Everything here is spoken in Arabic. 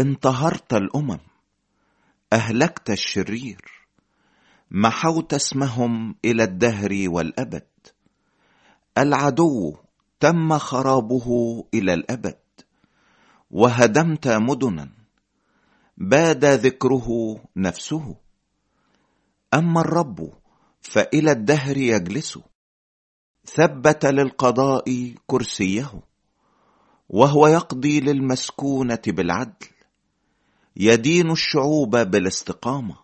انتهرت الامم اهلكت الشرير محوت اسمهم الى الدهر والابد العدو تم خرابه الى الابد وهدمت مدنا باد ذكره نفسه اما الرب فالى الدهر يجلس ثبت للقضاء كرسيه وهو يقضي للمسكونه بالعدل يدين الشعوب بالاستقامه